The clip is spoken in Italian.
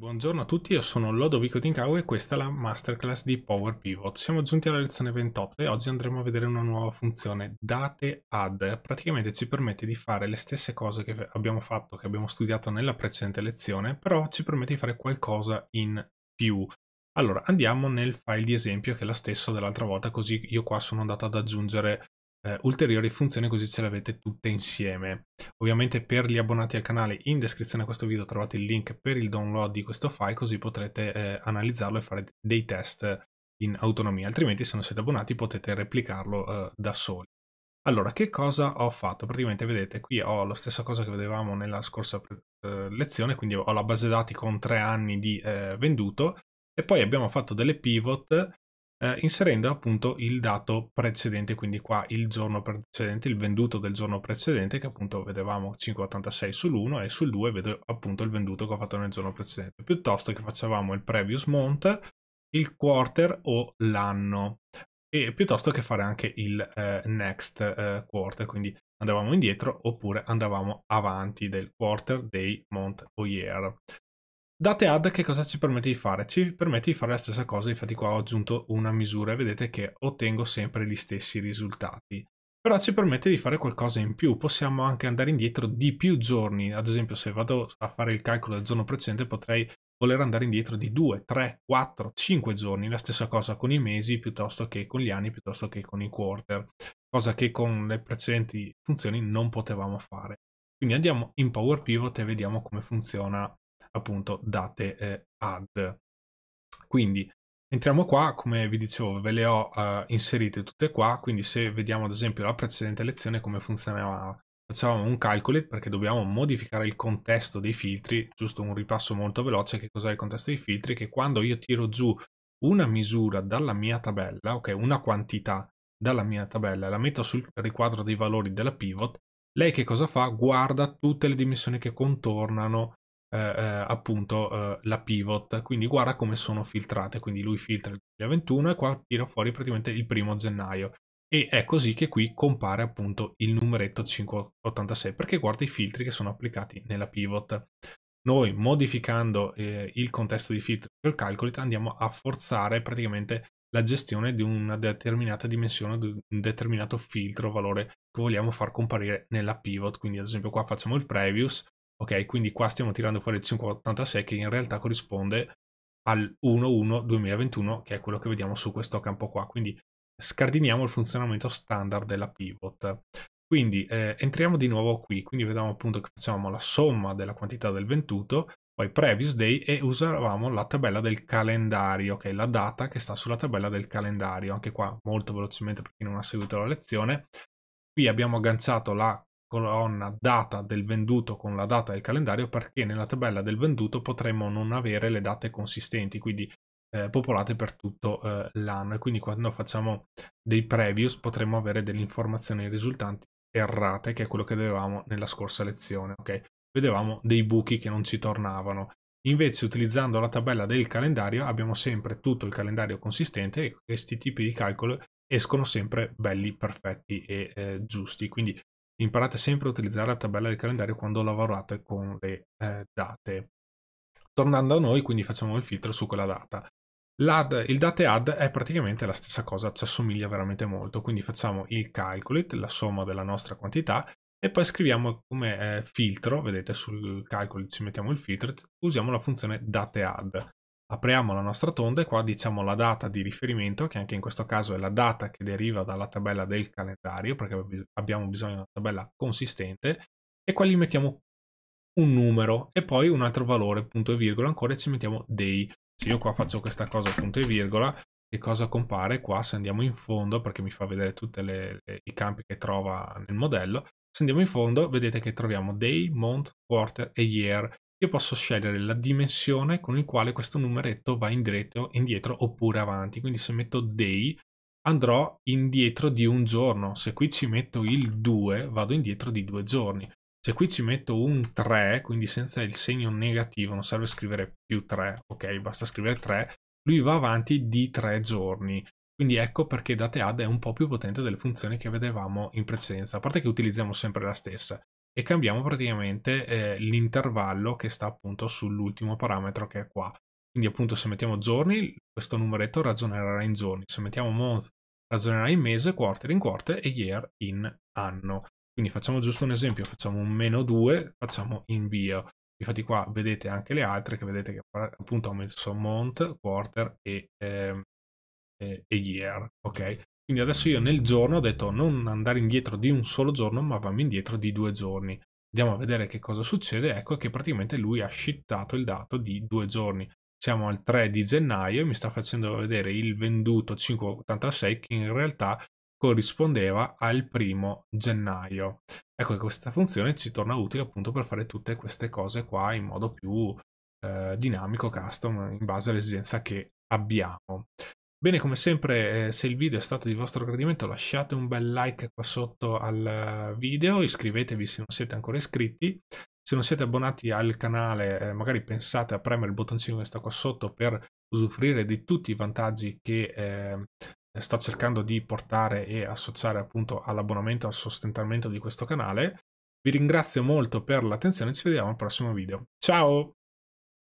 Buongiorno a tutti, io sono Lodovico Tinkawa e questa è la masterclass di Power Pivot. Siamo giunti alla lezione 28 e oggi andremo a vedere una nuova funzione, date add. Praticamente ci permette di fare le stesse cose che abbiamo fatto, che abbiamo studiato nella precedente lezione, però ci permette di fare qualcosa in più. Allora, andiamo nel file di esempio che è lo stesso dell'altra volta, così io qua sono andato ad aggiungere eh, ulteriori funzioni così ce le avete tutte insieme. Ovviamente per gli abbonati al canale in descrizione a questo video trovate il link per il download di questo file così potrete eh, analizzarlo e fare dei test in autonomia, altrimenti se non siete abbonati potete replicarlo eh, da soli. Allora, che cosa ho fatto? Praticamente vedete, qui ho la stessa cosa che vedevamo nella scorsa eh, lezione, quindi ho la base dati con tre anni di eh, venduto e poi abbiamo fatto delle pivot eh, inserendo appunto il dato precedente, quindi qua il giorno precedente, il venduto del giorno precedente che appunto vedevamo 5,86 sull'1 e sul 2 vedo appunto il venduto che ho fatto nel giorno precedente, piuttosto che facevamo il previous month, il quarter o l'anno e piuttosto che fare anche il eh, next eh, quarter, quindi andavamo indietro oppure andavamo avanti del quarter, day, month o year. Date add che cosa ci permette di fare? Ci permette di fare la stessa cosa, infatti qua ho aggiunto una misura e vedete che ottengo sempre gli stessi risultati. Però ci permette di fare qualcosa in più, possiamo anche andare indietro di più giorni, ad esempio se vado a fare il calcolo del giorno precedente potrei voler andare indietro di 2, 3, 4, 5 giorni, la stessa cosa con i mesi piuttosto che con gli anni, piuttosto che con i quarter, cosa che con le precedenti funzioni non potevamo fare. Quindi andiamo in Power Pivot e vediamo come funziona appunto date eh, ad. Quindi entriamo qua, come vi dicevo ve le ho eh, inserite tutte qua, quindi se vediamo ad esempio la precedente lezione come funzionava, facevamo un calcolo perché dobbiamo modificare il contesto dei filtri, giusto un ripasso molto veloce, che cos'è il contesto dei filtri, che quando io tiro giù una misura dalla mia tabella, ok, una quantità dalla mia tabella, la metto sul riquadro dei valori della pivot, lei che cosa fa? Guarda tutte le dimensioni che contornano eh, eh, appunto eh, la pivot. Quindi guarda come sono filtrate. Quindi lui filtra il 2021 e qua tira fuori praticamente il primo gennaio. E è così che qui compare appunto il numeretto 586 perché guarda i filtri che sono applicati nella pivot. Noi modificando eh, il contesto di filtro del calcolo andiamo a forzare praticamente la gestione di una determinata dimensione, di un determinato filtro valore che vogliamo far comparire nella pivot. Quindi ad esempio qua facciamo il previous, Ok, quindi qua stiamo tirando fuori il 586 che in realtà corrisponde al 1.1.2021 che è quello che vediamo su questo campo qua. Quindi scardiniamo il funzionamento standard della pivot. Quindi eh, entriamo di nuovo qui, quindi vediamo appunto che facciamo la somma della quantità del ventuto, poi previous day e usavamo la tabella del calendario, che è la data che sta sulla tabella del calendario, anche qua molto velocemente per chi non ha seguito la lezione. Qui abbiamo agganciato la colonna data del venduto con la data del calendario perché nella tabella del venduto potremmo non avere le date consistenti, quindi eh, popolate per tutto eh, l'anno e quindi quando facciamo dei previous potremmo avere delle informazioni risultanti errate, che è quello che vedevamo nella scorsa lezione, ok? Vedevamo dei buchi che non ci tornavano. Invece utilizzando la tabella del calendario abbiamo sempre tutto il calendario consistente e questi tipi di calcolo escono sempre belli, perfetti e eh, giusti. Quindi imparate sempre a utilizzare la tabella del calendario quando lavorate con le eh, date. Tornando a noi, quindi facciamo il filtro su quella data. il date add è praticamente la stessa cosa, ci assomiglia veramente molto, quindi facciamo il calculate, la somma della nostra quantità, e poi scriviamo come eh, filtro, vedete sul calcolo ci mettiamo il filtro, usiamo la funzione dateAdd apriamo la nostra tonda e qua diciamo la data di riferimento, che anche in questo caso è la data che deriva dalla tabella del calendario, perché abbiamo bisogno di una tabella consistente, e qua gli mettiamo un numero e poi un altro valore, punto e virgola, ancora e ci mettiamo dei. Se io qua faccio questa cosa, punto e virgola, che cosa compare qua? Se andiamo in fondo, perché mi fa vedere tutti i campi che trova nel modello, se andiamo in fondo vedete che troviamo day, month, quarter e year io posso scegliere la dimensione con il quale questo numeretto va indietro, indietro oppure avanti. Quindi se metto day andrò indietro di un giorno. Se qui ci metto il 2 vado indietro di due giorni. Se qui ci metto un 3, quindi senza il segno negativo, non serve scrivere più 3, ok? Basta scrivere 3, lui va avanti di 3 giorni. Quindi ecco perché DateAdd è un po' più potente delle funzioni che vedevamo in precedenza, a parte che utilizziamo sempre la stessa e cambiamo praticamente eh, l'intervallo che sta appunto sull'ultimo parametro che è qua. Quindi appunto se mettiamo giorni, questo numeretto ragionerà in giorni, se mettiamo month ragionerà in mese, quarter in quarter e year in anno. Quindi facciamo giusto un esempio, facciamo un meno 2, facciamo invio. Infatti qua vedete anche le altre che vedete che appunto ho messo month, quarter e, eh, e year, ok? Quindi adesso io nel giorno ho detto non andare indietro di un solo giorno, ma vanno indietro di due giorni. Andiamo a vedere che cosa succede. Ecco che praticamente lui ha shittato il dato di due giorni. Siamo al 3 di gennaio e mi sta facendo vedere il venduto 586 che in realtà corrispondeva al primo gennaio. Ecco che questa funzione ci torna utile appunto per fare tutte queste cose qua in modo più eh, dinamico, custom, in base all'esigenza che abbiamo. Bene, come sempre, eh, se il video è stato di vostro gradimento lasciate un bel like qua sotto al eh, video, iscrivetevi se non siete ancora iscritti, se non siete abbonati al canale eh, magari pensate a premere il bottoncino che sta qua sotto per usufruire di tutti i vantaggi che eh, sto cercando di portare e associare appunto all'abbonamento, al sostentamento di questo canale. Vi ringrazio molto per l'attenzione e ci vediamo al prossimo video. Ciao!